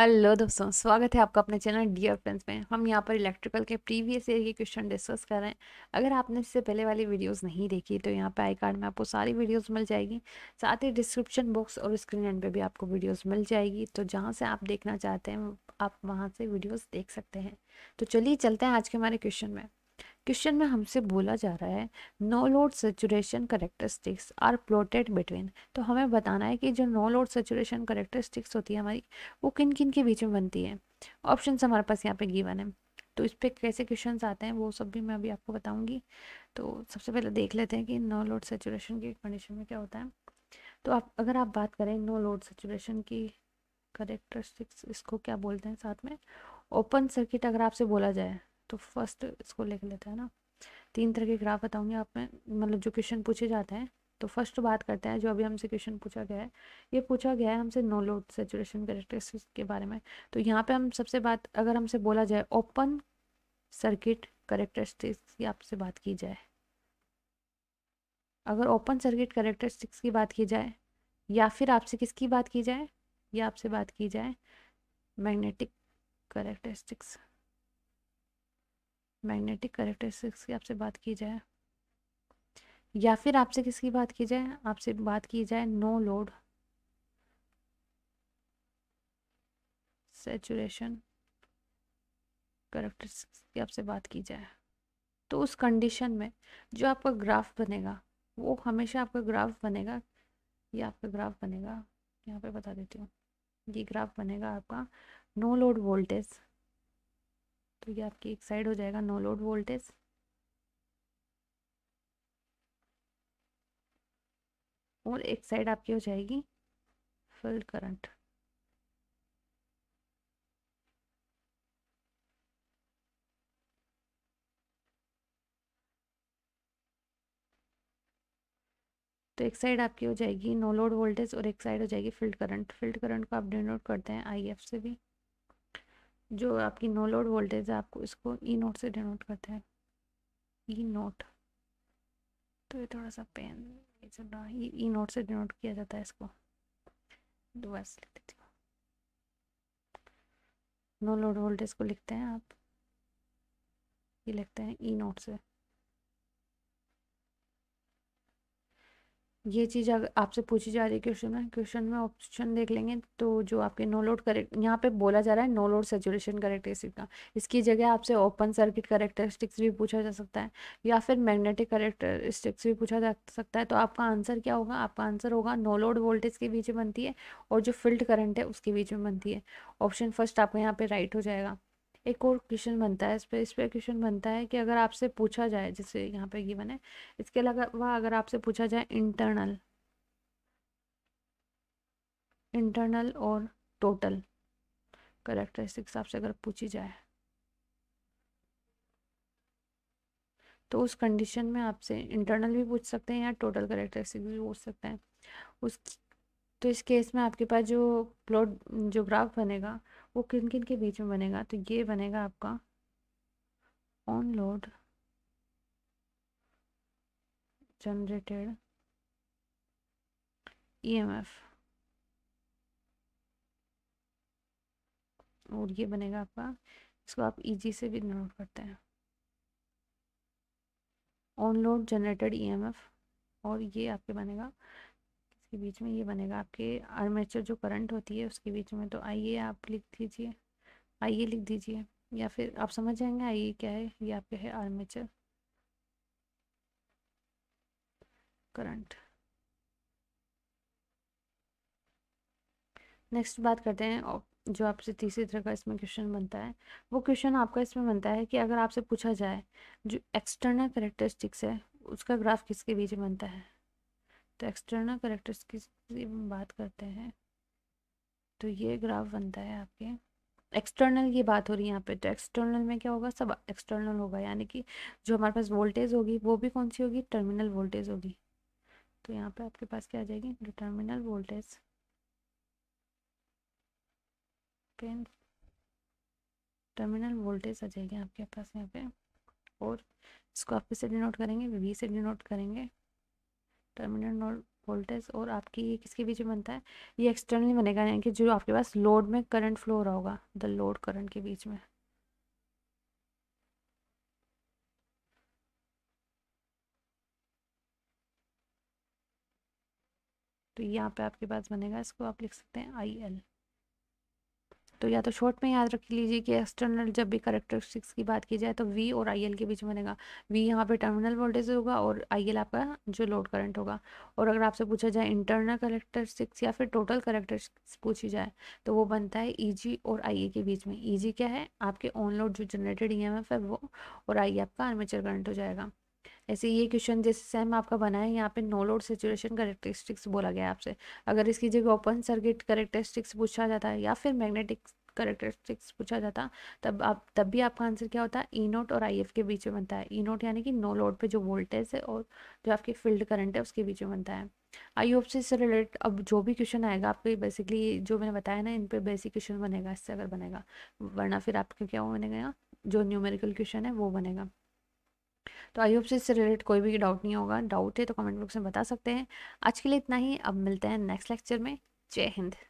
hello दोस्तों स्वागत है आपका अपने चैनल डियर फ्रेंड्स में हम यहाँ पर इलेक्ट्रिकल के प्रीवियस ईयर के क्वेश्चन डिस्कस कर रहे हैं अगर आपने इससे पहले वाली वीडियोस नहीं देखी तो यहाँ पे आई कार्ड में आपको सारी वीडियोस मिल जाएगी साथ ही डिस्क्रिप्शन बॉक्स और स्क्रीन एंड पे भी आपको वीडियोस मिल जाएगी तो जहाँ से आप देखना चाहते हैं आप वहाँ से वीडियोज़ देख सकते हैं तो चलिए चलते हैं आज के हमारे क्वेश्चन में क्वेश्चन में हमसे बोला जा रहा है no load saturation characteristics are plotted between तो हमें बताना है कि जो नो लोड सेचुरेशन करेक्टरिस्टिक्स होती है हमारी वो किन किन के बीच में बनती है ऑप्शन हमारे पास यहाँ पे गिवन है तो इस पर कैसे क्वेश्चन आते हैं वो सब भी मैं अभी आपको बताऊँगी तो सबसे पहले देख लेते हैं कि नो लोड सेचुरेशन की कंडीशन में क्या होता है तो आप अगर आप बात करें नो लोड सेचुरेशन की करेक्टरिस्टिक्स इसको क्या बोलते हैं साथ में ओपन सर्किट अगर आपसे बोला जाए तो फर्स्ट इसको लिख लेते हैं ना तीन तरह के ग्राफ बताऊंगी आप में मतलब जो क्वेश्चन पूछे जाते हैं तो फर्स्ट बात करते हैं जो अभी हमसे क्वेश्चन पूछा गया है ये पूछा गया है हमसे नो लोड सेचुरेशन करेक्टरिस्टिक्स के बारे में तो यहाँ पे हम सबसे बात अगर हमसे बोला जाए ओपन सर्किट करेक्टरिस्टिक्स की आपसे बात की जाए अगर ओपन सर्किट करेक्टरिस्टिक्स की बात की जाए या फिर आपसे किसकी बात की जाए या आपसे बात की जाए मैग्नेटिक करेक्टरिस्टिक्स मैग्नेटिक करेक्टरिस्टिक्स की आपसे बात की जाए या फिर आपसे किसकी बात की जाए आपसे बात की जाए नो लोड सेचुरेशन करेक्टरिस्टिक्स की आपसे बात की जाए तो उस कंडीशन में जो आपका ग्राफ बनेगा वो हमेशा आपका ग्राफ बनेगा ये आपका ग्राफ बनेगा यहाँ पे बता देती हूँ ये ग्राफ बनेगा आपका नो लोड वोल्टेज तो ये आपकी एक साइड हो जाएगा नो लोड वोल्टेज और एक साइड आपकी हो जाएगी फिल्ड करंट तो एक साइड आपकी हो जाएगी नो लोड वोल्टेज और एक साइड हो जाएगी फिल्ड करंट फिल्ड करंट को आप डिनोट करते हैं आई एफ से भी जो आपकी नो लोड वोल्टेज है आपको इसको ई नोट से डिनोट करते हैं ई नोट तो ये थोड़ा सा पेन ये ई नोट से डिनोट किया जाता है इसको दो लिख देती हूँ नो लोड वोल्टेज को लिखते हैं आप ये लिखते हैं ई नोट से ये चीज़ अगर आपसे पूछी जा रही है क्वेश्चन में क्वेश्चन में ऑप्शन देख लेंगे तो जो आपके नो लोड करेक्ट यहाँ पे बोला जा रहा है नो लोड सेचुरेशन करेक्टरिस्टिक का इसकी जगह आपसे ओपन सर्किट करेक्टरिस्टिक्स भी पूछा जा सकता है या फिर मैग्नेटिक करेक्टरिस्टिक्स भी पूछा जा सकता है तो आपका आंसर क्या होगा आपका आंसर होगा नो लोड वोल्टेज के बीच में बनती है और जो फिल्ड करंट है उसके बीच में बनती है ऑप्शन फर्स्ट आपका यहाँ पर राइट हो जाएगा एक और क्वेश्चन बनता है इस पर इस पर क्वेश्चन बनता है कि अगर आपसे पूछा जाए जैसे यहाँ पे गिवन है इसके अलावा अगर आपसे पूछा जाए इंटरनल इंटरनल और टोटल करेक्टरिस्टिक्स आपसे अगर पूछी जाए तो उस कंडीशन में आपसे इंटरनल भी पूछ सकते हैं या टोटल करेक्टरिस्टिक्स भी पूछ सकते हैं उस तो इस केस में आपके पास जो प्लॉट जो ग्राफ बनेगा वो किन किन के बीच में बनेगा तो ये बनेगा आपका ऑन लोड जनरेटेड ईएमएफ और ये बनेगा आपका इसको आप इजी से भी नोट करते हैं ऑन लोड जनरेटेड ईएमएफ और ये आपके बनेगा इसके बीच में ये बनेगा आपके आर्मेचर जो करंट होती है उसके बीच में तो आइए आप लिख दीजिए आइए लिख दीजिए या फिर आप समझ जाएंगे आइए क्या है ये आपके है आर्मेचर करंट नेक्स्ट बात करते हैं जो आपसे तीसरी तरह का इसमें क्वेश्चन बनता है वो क्वेश्चन आपका इसमें बनता है कि अगर आपसे पूछा जाए जो एक्सटर्नल करेक्टरिस्टिक्स है उसका ग्राफ किसके बीच बनता है तो एक्सटर्नल करेक्टर्स की बात करते हैं तो ये ग्राफ बनता है आपके एक्सटर्नल की बात हो रही है यहाँ पे तो एक्सटर्नल में क्या होगा सब एक्सटर्नल होगा यानी कि जो हमारे पास वोल्टेज होगी वो भी कौन सी होगी टर्मिनल वोल्टेज होगी तो यहाँ पे आपके पास क्या आ जाएगी जो टर्मिनल वोल्टेज टर्मिनल वोल्टेज आ जाएगी आपके पास यहाँ पे और इसको आप किससे डिनोट करेंगे वी से डिनोट करेंगे टर्मिनल नोड वोल्टेज और आपकी ये किसके बीच में बनता है ये एक्सटर्नली बनेगा यानी कि जो आपके पास लोड में करंट फ्लो रहा होगा द लोड करंट के बीच में तो यहाँ पे आपके पास बनेगा इसको आप लिख सकते हैं आई एल तो या तो शॉर्ट में याद रख लीजिए कि एक्सटर्नल जब भी करेक्टरिस्टिक्स की बात की जाए तो वी और आई के बीच में बनेगा वी यहाँ पे टर्मिनल वोल्टेज होगा और आई आपका जो लोड करंट होगा और अगर आपसे पूछा जाए इंटरनल करेक्टरिस्टिक्स या फिर टोटल करेक्टरिस्टिक्स पूछी जाए तो वो बनता है ई e और आई के बीच में ई e क्या है आपके ऑन लोड जो जनरेटेड ई है वो और आई आपका आर्मेचर करंट हो जाएगा ऐसे ये क्वेश्चन जैसे सेम आपका बना है यहाँ पे नो लोड सिचुएशन करेक्टरिस्टिक्स बोला गया आपसे अगर इसकी जगह ओपन सर्किट करेक्टरिस्टिक्स पूछा जाता है या फिर मैग्नेटिक करेक्टरिस्टिक्स पूछा जाता तब आप तब भी आपका आंसर क्या होता है ई e नोट और आई एफ के बीच में बनता है ई e नोट यानी कि नो लोड पर जो वोल्टेज है और जो आपकी फील्ड करंट है उसके बीच में बनता है आई होप से इससे रिलेटेड अब जो भी क्वेश्चन आएगा आपके बेसिकली जो मैंने बताया ना इन पर बेसिक क्वेश्चन बनेगा इससे अगर बनेगा वरना फिर आपके क्या बनेगा जो न्यूमेरिकल क्वेश्चन है वो बनेगा तो आई होप से इससे रिलेटेड कोई भी डाउट नहीं होगा डाउट है तो कमेंट बॉक्स में बता सकते हैं आज के लिए इतना ही अब मिलते हैं नेक्स्ट लेक्चर में जय हिंद